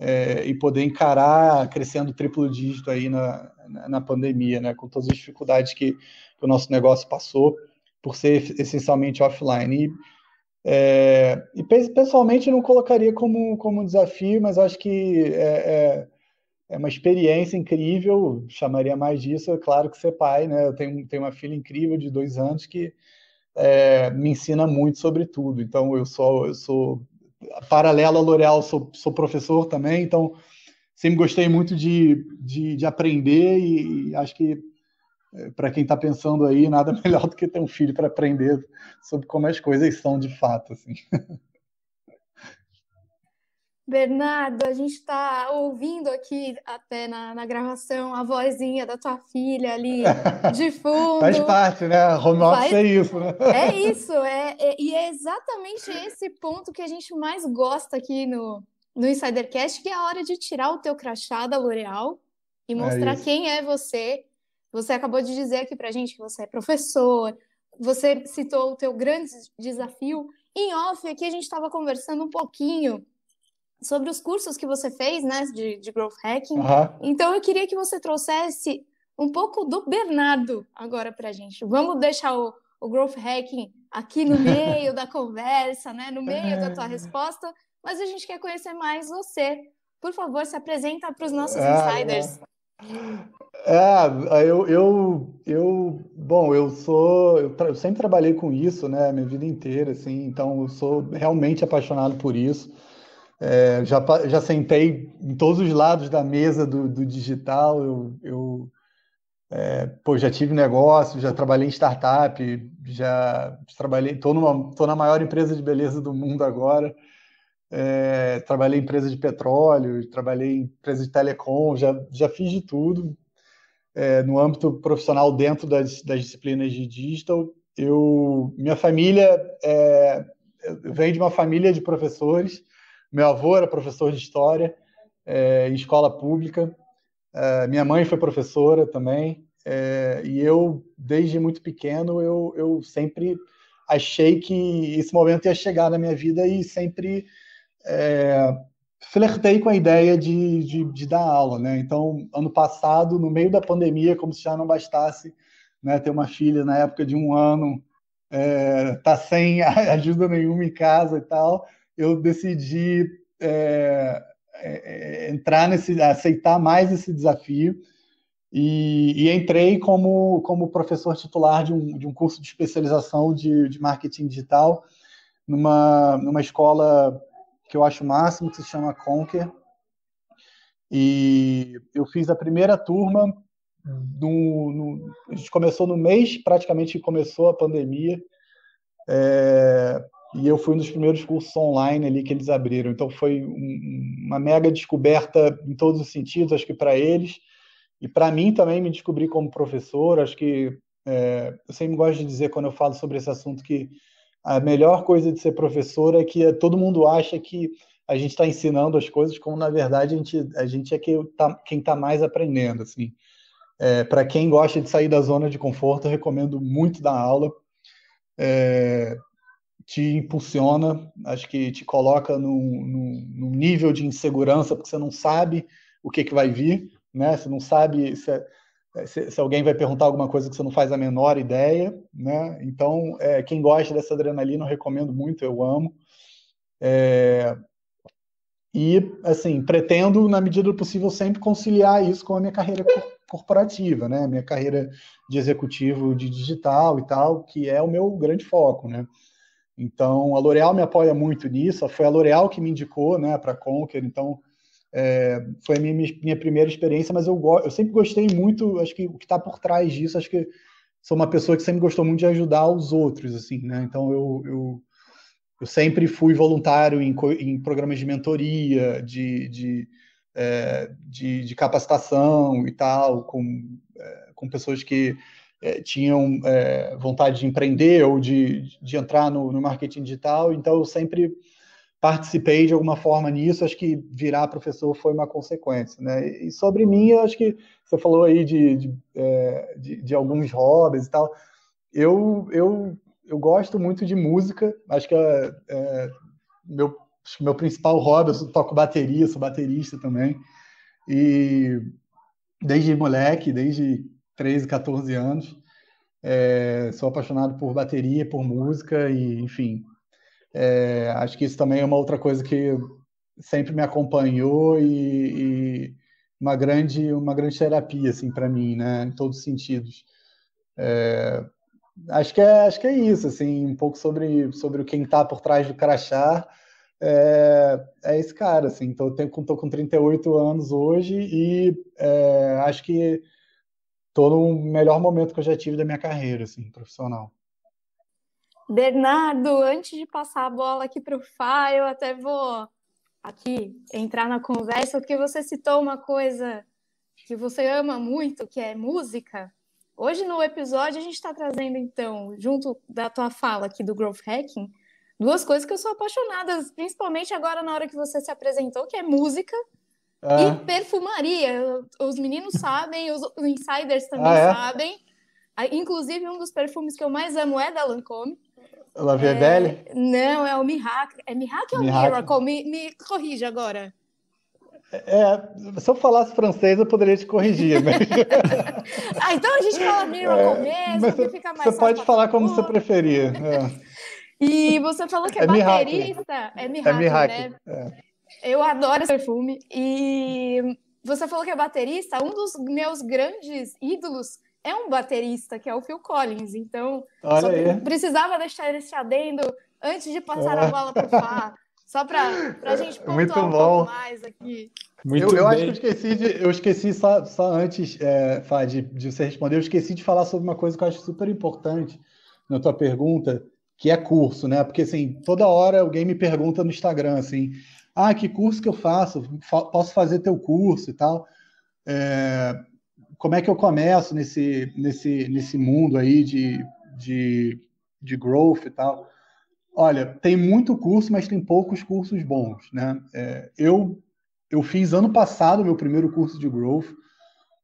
é, e poder encarar crescendo triplo dígito aí na, na, na pandemia, né? Com todas as dificuldades que, que o nosso negócio passou por ser essencialmente offline. E, é, e pessoalmente não colocaria como, como um desafio, mas acho que é, é, é, uma experiência incrível, chamaria mais disso, é claro que ser pai, né? Eu tenho, tenho uma filha incrível de dois anos que é, me ensina muito sobre tudo. Então eu sou, eu sou paralelo a L'Oréal, sou, sou professor também, então sempre gostei muito de, de, de aprender e, e acho que é, para quem está pensando aí, nada melhor do que ter um filho para aprender sobre como as coisas são de fato. Assim. Bernardo, a gente está ouvindo aqui até na, na, gravação a vozinha da tua filha ali de fundo. Faz parte, né? Home office Faz... é isso, né? É isso, é, é, e é exatamente esse ponto que a gente mais gosta aqui no, no Insidercast, que é a hora de tirar o teu crachá da L'Oréal e é mostrar é quem é você você acabou de dizer aqui para a gente que você é professor, você citou o teu grande desafio. Em off, aqui a gente estava conversando um pouquinho sobre os cursos que você fez, né, de, de Growth Hacking. Uhum. Então, eu queria que você trouxesse um pouco do Bernardo agora para a gente. Vamos deixar o, o Growth Hacking aqui no meio da conversa, né, no meio da tua é. resposta, mas a gente quer conhecer mais você. Por favor, se apresenta para os nossos ah, insiders. É. É, eu, eu, eu, bom, eu sou, eu, eu, sempre trabalhei com isso, né, minha vida inteira, assim, então eu sou realmente apaixonado por isso. É, já, já sentei em todos os lados da mesa do, do digital, eu, eu é, pô, já tive negócio, já trabalhei em startup, já trabalhei, estou numa, tô na maior empresa de beleza do mundo agora é, trabalhei em empresa de petróleo, trabalhei em empresa de telecom, já, já fiz de tudo. É, no âmbito profissional, dentro das, das disciplinas de digital, eu, minha família é, vem de uma família de professores. Meu avô era professor de história é, em escola pública. É, minha mãe foi professora também. É, e eu, desde muito pequeno, eu, eu sempre achei que esse momento ia chegar na minha vida e sempre é, flertei com a ideia de, de, de, dar aula, né? Então, ano passado, no meio da pandemia, como se já não bastasse né, ter uma filha na época de um ano, é, tá sem ajuda nenhuma em casa e tal, eu decidi é, é, é, entrar nesse, aceitar mais esse desafio e, e, entrei como, como professor titular de um, de um curso de especialização de, de marketing digital numa, numa escola que eu acho o máximo, que se chama Conquer. E eu fiz a primeira turma, no, no, a gente começou no mês, praticamente começou a pandemia, é, e eu fui um dos primeiros cursos online ali que eles abriram. Então foi um, uma mega descoberta em todos os sentidos, acho que para eles, e para mim também me descobri como professor, acho que é, eu sempre gosto de dizer quando eu falo sobre esse assunto que a melhor coisa de ser professor é que todo mundo acha que a gente está ensinando as coisas, como na verdade a gente, a gente é quem está tá mais aprendendo. Assim. É, Para quem gosta de sair da zona de conforto, eu recomendo muito da aula. É, te impulsiona, acho que te coloca num, nível de insegurança, porque você não sabe o que, que vai vir, né? Você não sabe. Você, é, se, se, alguém vai perguntar alguma coisa que você não faz a menor ideia, né? Então, é, quem gosta dessa adrenalina, eu recomendo muito, eu amo. É, e, assim, pretendo, na medida do possível, sempre conciliar isso com a minha carreira corporativa, né? Minha carreira de executivo de digital e tal, que é o meu grande foco, né? Então, a L'Oréal me apoia muito nisso, foi a L'Oréal que me indicou, né, para Conquer, então é, foi a minha, minha primeira experiência, mas eu, eu sempre gostei muito, acho que o que está por trás disso, acho que sou uma pessoa que sempre gostou muito de ajudar os outros, assim, né? Então eu, eu, eu sempre fui voluntário em, em programas de mentoria, de, de, é, de, de, capacitação e tal, com, é, com pessoas que é, tinham é, vontade de empreender ou de, de entrar no, no marketing digital, então eu sempre participei de alguma forma nisso, acho que virar professor foi uma consequência, né? E sobre mim, acho que você falou aí de, de, é, de, de alguns hobbies e tal. Eu, eu, eu gosto muito de música, acho que é, é, meu, meu principal hobby, eu toco bateria, sou baterista também, e desde moleque, desde 13, 14 anos, é, sou apaixonado por bateria, por música, e enfim, é, acho que isso também é uma outra coisa que sempre me acompanhou e, e uma grande uma grande terapia assim para mim, né, em todos os sentidos. É, acho que é, acho que é isso assim, um pouco sobre sobre quem está por trás do crachá. É, é, esse cara, assim. Então, eu tenho, tô com 38 anos hoje e é, acho que tô no melhor momento que eu já tive da minha carreira, assim, profissional. Bernardo, antes de passar a bola aqui para o Fai, eu até vou aqui entrar na conversa, porque você citou uma coisa que você ama muito, que é música. Hoje no episódio a gente está trazendo, então, junto da tua fala aqui do Growth Hacking, duas coisas que eu sou apaixonada, principalmente agora na hora que você se apresentou, que é música ah. e perfumaria. Os meninos sabem, os insiders também ah, é? sabem. Ah, inclusive, um dos perfumes que eu mais amo é da Lancôme. La Via é, Não, é o Mihawk. É Mihawk ou Mihawk. Miracle? Me, me corrija agora. É, é, se eu falasse francês, eu poderia te corrigir. Mas... ah, então a gente fala Miracle é, mesmo, você, fica mais Você pode falar como você preferir. É. E você falou que é, é baterista. É Mihawk, é né? É. Eu adoro esse perfume. E você falou que é baterista. Um dos meus grandes ídolos é um baterista, que é o Phil Collins. Então, precisava deixar esse adendo antes de passar é. a ah. bola para o Fá, só para a é, gente é pontuar Muito um bom. mais aqui. Muito eu, eu acho que eu esqueci, de, eu esqueci só, só antes, é, Fá, de, de você responder, eu esqueci de falar sobre uma coisa que eu acho super importante na tua pergunta, que é curso, né? Porque assim, toda hora alguém me pergunta no Instagram assim: ah, que curso que eu faço? Fa posso fazer teu curso e tal. É, como é que eu começo nesse, nesse, nesse mundo aí de, de, de growth e tal? Olha, tem muito curso, mas tem poucos cursos bons, né? É, eu, eu fiz ano passado meu primeiro curso de growth,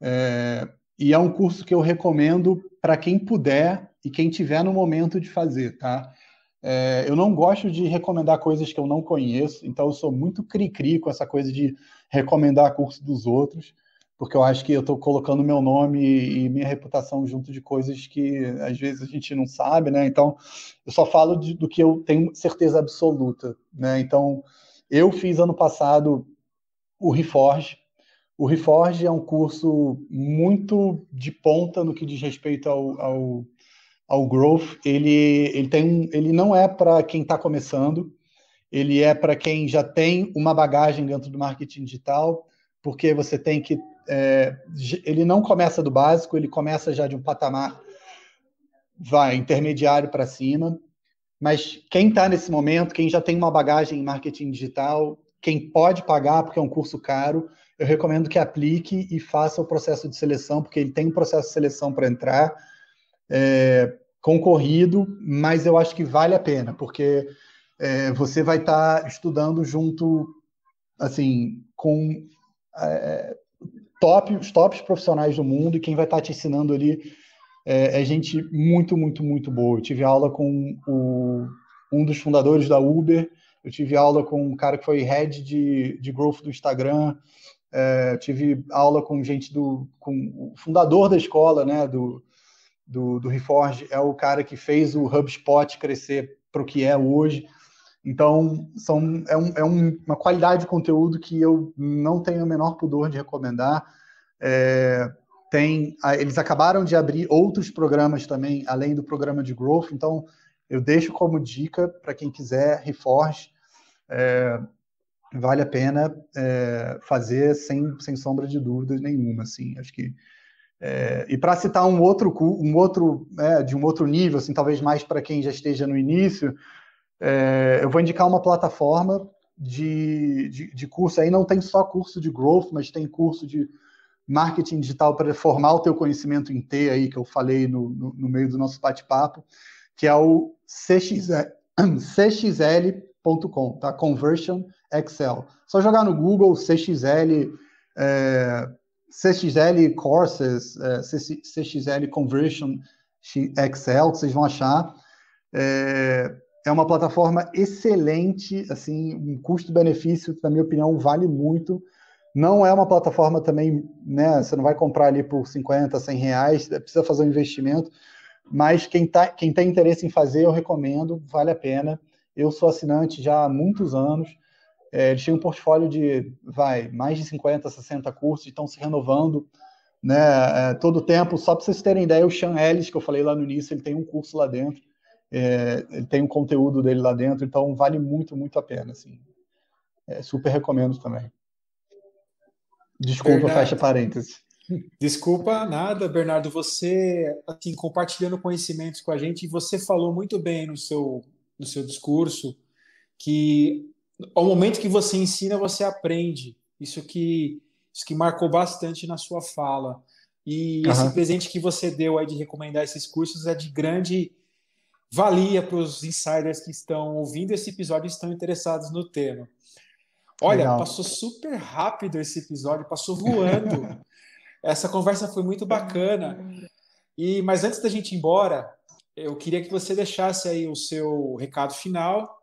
é, e é um curso que eu recomendo para quem puder e quem tiver no momento de fazer, tá? É, eu não gosto de recomendar coisas que eu não conheço, então eu sou muito cri-cri com essa coisa de recomendar curso dos outros porque eu acho que eu estou colocando meu nome e minha reputação junto de coisas que às vezes a gente não sabe, né? Então, eu só falo de, do que eu tenho certeza absoluta, né? Então, eu fiz ano passado o Reforge. O Reforge é um curso muito de ponta no que diz respeito ao, ao, ao growth. Ele, ele, tem um, ele não é para quem está começando, ele é para quem já tem uma bagagem dentro do marketing digital, porque você tem que é, ele não começa do básico, ele começa já de um patamar vai intermediário para cima. Mas quem está nesse momento, quem já tem uma bagagem em marketing digital, quem pode pagar, porque é um curso caro, eu recomendo que aplique e faça o processo de seleção, porque ele tem um processo de seleção para entrar, é, concorrido, mas eu acho que vale a pena, porque é, você vai estar tá estudando junto, assim, com é, top, os tops profissionais do mundo e quem vai estar tá te ensinando ali é, é gente muito, muito, muito boa. Eu tive aula com o, um dos fundadores da Uber, eu tive aula com um cara que foi head de, de growth do Instagram, é, tive aula com gente do com o fundador da escola, né, do, do, do Reforge, é o cara que fez o HubSpot crescer para o que é hoje. Então, são, é, um, é um, uma qualidade de conteúdo que eu não tenho o menor pudor de recomendar. É, tem, eles acabaram de abrir outros programas também, além do programa de Growth, então eu deixo como dica para quem quiser Reforge. É, vale a pena é, fazer sem, sem sombra de dúvidas nenhuma, assim, acho que é, e para citar um outro um outro né, de um outro nível, assim, talvez mais para quem já esteja no início, é, eu vou indicar uma plataforma de, de, de, curso aí, não tem só curso de growth, mas tem curso de marketing digital para formar o teu conhecimento em T aí, que eu falei no, no, no meio do nosso bate-papo, que é o cxl.com, tá? Conversion Excel. Só jogar no Google CXL, é, CXL Courses, é, CXL Conversion Excel, que vocês vão achar. É, é uma plataforma excelente, assim, um custo-benefício, na minha opinião, vale muito. Não é uma plataforma também, né? Você não vai comprar ali por 50, 100 reais, é, precisa fazer um investimento. Mas quem, tá, quem tem interesse em fazer, eu recomendo, vale a pena. Eu sou assinante já há muitos anos. É, eles têm um portfólio de, vai, mais de 50, 60 cursos, estão se renovando, né? É, todo tempo. Só para vocês terem ideia, o Sean Ellis, que eu falei lá no início, ele tem um curso lá dentro é, ele tem um conteúdo dele lá dentro, então vale muito, muito a pena, assim. É, super recomendo também. Desculpa, Bernardo, fecha parênteses. Desculpa nada, Bernardo. Você assim compartilhando conhecimentos com a gente. você falou muito bem no seu no seu discurso que ao momento que você ensina você aprende. Isso que isso que marcou bastante na sua fala. E uhum. esse presente que você deu aí de recomendar esses cursos é de grande valia para os insiders que estão ouvindo esse episódio e estão interessados no tema. Olha, Legal. passou super rápido esse episódio, passou voando. Essa conversa foi muito bacana. E mas antes da gente ir embora, eu queria que você deixasse aí o seu recado final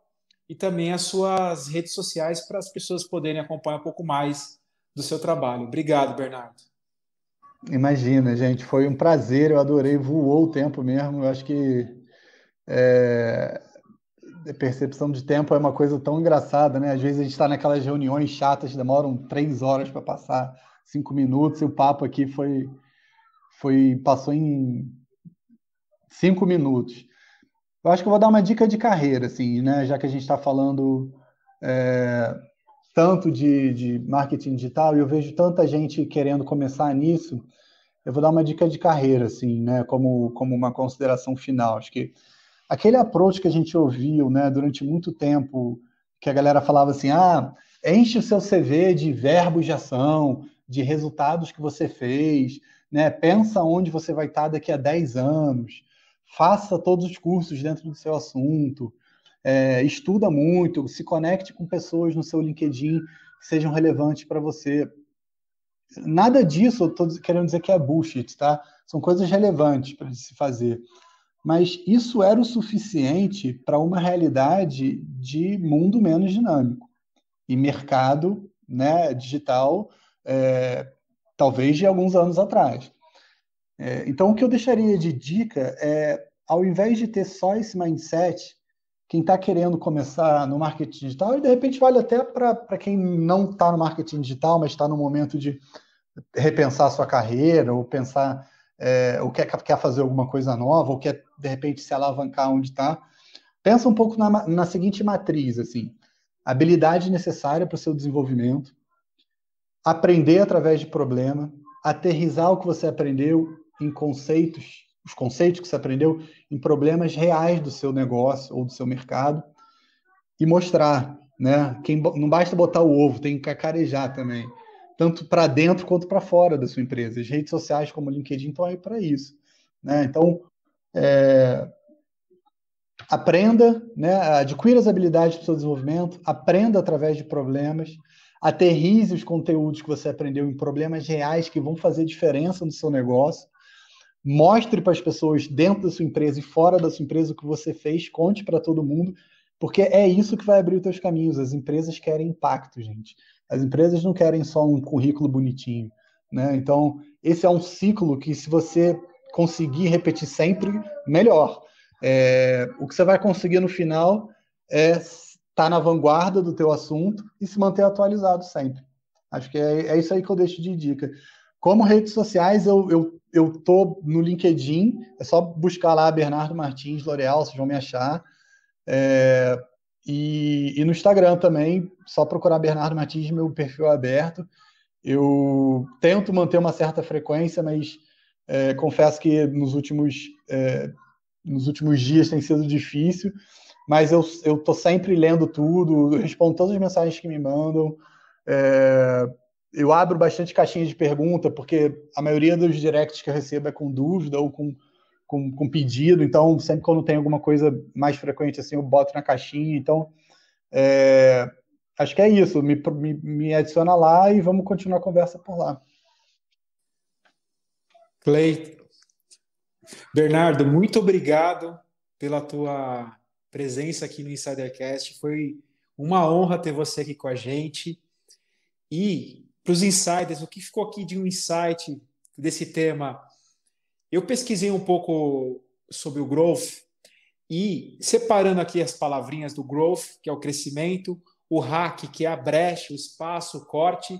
e também as suas redes sociais para as pessoas poderem acompanhar um pouco mais do seu trabalho. Obrigado, Bernardo. Imagina, gente, foi um prazer, eu adorei, voou o tempo mesmo. Eu acho que é, percepção de tempo é uma coisa tão engraçada, né? Às vezes a gente está naquelas reuniões chatas, demoram três horas para passar cinco minutos, e o papo aqui foi, foi passou em cinco minutos. Eu acho que eu vou dar uma dica de carreira, assim, né? Já que a gente está falando é, tanto de, de marketing digital e eu vejo tanta gente querendo começar nisso, eu vou dar uma dica de carreira, assim, né? Como, como uma consideração final. Acho que aquele approach que a gente ouviu né, durante muito tempo, que a galera falava assim: ah, enche o seu CV de verbos de ação, de resultados que você fez, né? pensa onde você vai estar daqui a 10 anos, faça todos os cursos dentro do seu assunto, é, estuda muito, se conecte com pessoas no seu LinkedIn que sejam relevantes para você. Nada disso eu estou querendo dizer que é bullshit, tá? São coisas relevantes para se fazer mas isso era o suficiente para uma realidade de mundo menos dinâmico e mercado né, digital, é, talvez de alguns anos atrás. É, então, o que eu deixaria de dica é, ao invés de ter só esse mindset, quem está querendo começar no marketing digital, e de repente vale até para quem não está no marketing digital, mas está no momento de repensar sua carreira ou pensar é, ou quer, é, quer fazer alguma coisa nova, ou quer de repente se alavancar onde está. Pensa um pouco na, na seguinte matriz, assim, habilidade necessária para o seu desenvolvimento, aprender através de problema, aterrizar o que você aprendeu em conceitos, os conceitos que você aprendeu em problemas reais do seu negócio ou do seu mercado e mostrar, né? Quem, não basta botar o ovo, tem que cacarejar também, tanto para dentro quanto para fora da sua empresa. As redes sociais como o LinkedIn estão aí para isso, né? Então, é, aprenda, né? adquira as habilidades para o seu desenvolvimento, aprenda através de problemas, aterrize os conteúdos que você aprendeu em problemas reais que vão fazer diferença no seu negócio, mostre para as pessoas dentro da sua empresa e fora da sua empresa o que você fez, conte para todo mundo, porque é isso que vai abrir os seus caminhos. As empresas querem impacto, gente. As empresas não querem só um currículo bonitinho. Né? Então, esse é um ciclo que, se você conseguir repetir sempre, melhor. É, o que você vai conseguir no final é estar tá na vanguarda do teu assunto e se manter atualizado sempre. Acho que é, é isso aí que eu deixo de dica. Como redes sociais, eu, eu, eu tô no LinkedIn, é só buscar lá Bernardo Martins, L'Oreal, vocês vão me achar. É, e, e, no Instagram também, só procurar Bernardo Martins, meu perfil é aberto. Eu tento manter uma certa frequência, mas é, confesso que nos últimos, é, nos últimos dias tem sido difícil, mas eu estou sempre lendo tudo, respondo todas as mensagens que me mandam. É, eu abro bastante caixinha de pergunta, porque a maioria dos directs que eu recebo é com dúvida ou com, com, com pedido, então sempre quando tem alguma coisa mais frequente assim, eu boto na caixinha. Então, é, acho que é isso. Me, me, me adiciona lá e vamos continuar a conversa por lá. Play, Bernardo, muito obrigado pela tua presença aqui no Insidercast. Foi uma honra ter você aqui com a gente. E para os insiders, o que ficou aqui de um insight desse tema? Eu pesquisei um pouco sobre o growth e separando aqui as palavrinhas do growth, que é o crescimento, o hack, que é a brecha, o espaço, o corte,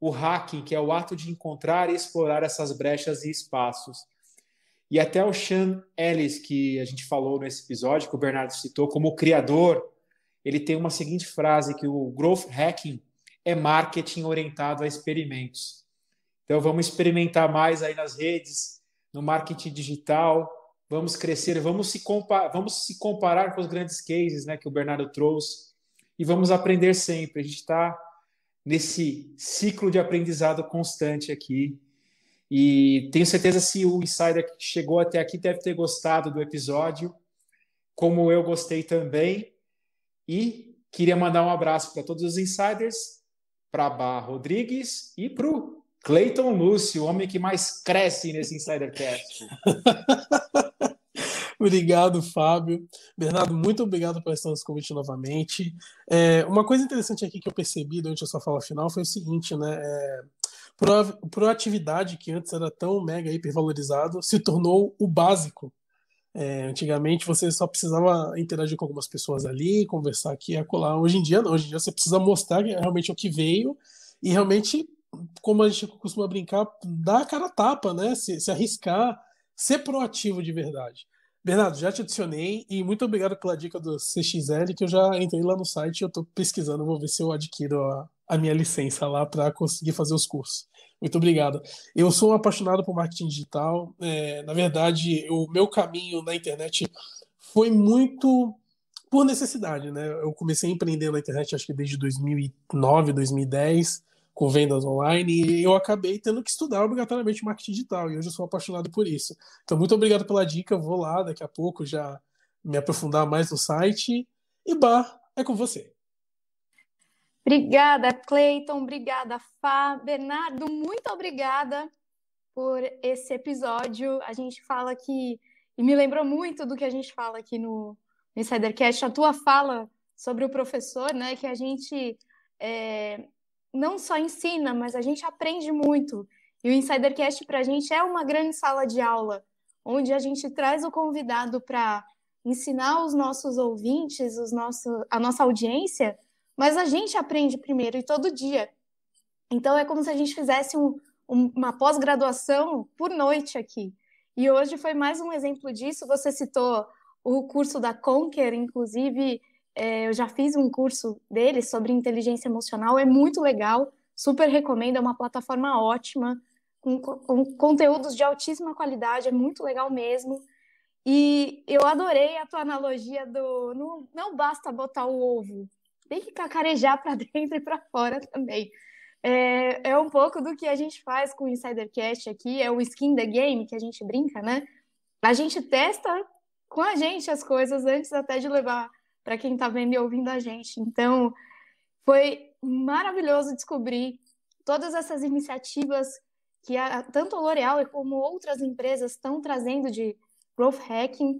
o hacking, que é o ato de encontrar e explorar essas brechas e espaços. E até o Sean Ellis, que a gente falou nesse episódio, que o Bernardo citou, como criador, ele tem uma seguinte frase, que o growth hacking é marketing orientado a experimentos. Então vamos experimentar mais aí nas redes, no marketing digital, vamos crescer, vamos se, comparar, vamos se comparar com os grandes cases né, que o Bernardo trouxe e vamos aprender sempre. A gente está nesse ciclo de aprendizado constante aqui. E tenho certeza se o insider que chegou até aqui deve ter gostado do episódio, como eu gostei também. E queria mandar um abraço para todos os insiders, para Bar Rodrigues e para o Clayton Lúcio, o homem que mais cresce nesse Insidercast. obrigado, Fábio. Bernardo, muito obrigado por estar nos convite novamente. É, uma coisa interessante aqui que eu percebi durante a sua fala final foi o seguinte, né? É, proatividade, que antes era tão mega hipervalorizado, se tornou o básico. É, antigamente você só precisava interagir com algumas pessoas ali, conversar aqui e acolá. Hoje em dia, não. Hoje em dia você precisa mostrar é realmente o que veio e realmente como a gente costuma brincar, dar a cara a tapa, né? Se, se, arriscar, ser proativo de verdade. Bernardo, já te adicionei e muito obrigado pela dica do CXL, que eu já entrei lá no site e eu estou pesquisando, vou ver se eu adquiro a, a minha licença lá para conseguir fazer os cursos. Muito obrigado. Eu sou um apaixonado por marketing digital. É, na verdade, o meu caminho na internet foi muito por necessidade, né? Eu comecei a empreender na internet acho que desde 2009, 2010 com vendas online e eu acabei tendo que estudar obrigatoriamente marketing digital e hoje eu sou apaixonado por isso. Então, muito obrigado pela dica, eu vou lá daqui a pouco já me aprofundar mais no site. E Bar, é com você. Obrigada, Cleiton, obrigada, Fá, Bernardo, muito obrigada por esse episódio. A gente fala que e me lembrou muito do que a gente fala aqui no Insidercast, a tua fala sobre o professor, né, que a gente é, não só ensina, mas a gente aprende muito. E o Insidercast para a gente é uma grande sala de aula, onde a gente traz o convidado para ensinar os nossos ouvintes, os nossos, a nossa audiência, mas a gente aprende primeiro e todo dia. Então é como se a gente fizesse um, um, uma pós-graduação por noite aqui. E hoje foi mais um exemplo disso. Você citou o curso da Conquer, inclusive é, eu já fiz um curso dele sobre inteligência emocional, é muito legal, super recomendo, é uma plataforma ótima, com, com conteúdos de altíssima qualidade, é muito legal mesmo. E eu adorei a tua analogia do não, não basta botar o ovo, tem que cacarejar para dentro e para fora também. É, é um pouco do que a gente faz com o Insidercast aqui, é o skin the game que a gente brinca, né? A gente testa com a gente as coisas antes até de levar para quem está vendo e ouvindo a gente. Então, foi maravilhoso descobrir todas essas iniciativas que a, tanto a L'Oréal como outras empresas estão trazendo de growth hacking.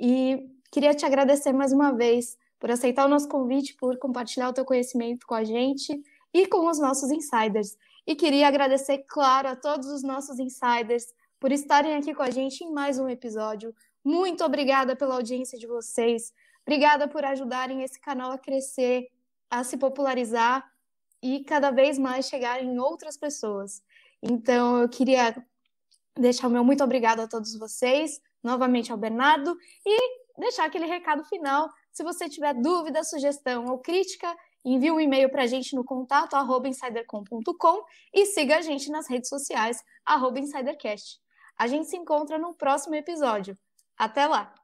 E queria te agradecer mais uma vez por aceitar o nosso convite, por compartilhar o teu conhecimento com a gente e com os nossos insiders. E queria agradecer, claro, a todos os nossos insiders por estarem aqui com a gente em mais um episódio. Muito obrigada pela audiência de vocês. Obrigada por ajudarem esse canal a crescer, a se popularizar e cada vez mais chegar em outras pessoas. Então, eu queria deixar o meu muito obrigado a todos vocês, novamente ao Bernardo, e deixar aquele recado final. Se você tiver dúvida, sugestão ou crítica, envie um e-mail para a gente no contato arroba insidercom.com e siga a gente nas redes sociais arroba insidercast. A gente se encontra no próximo episódio. Até lá!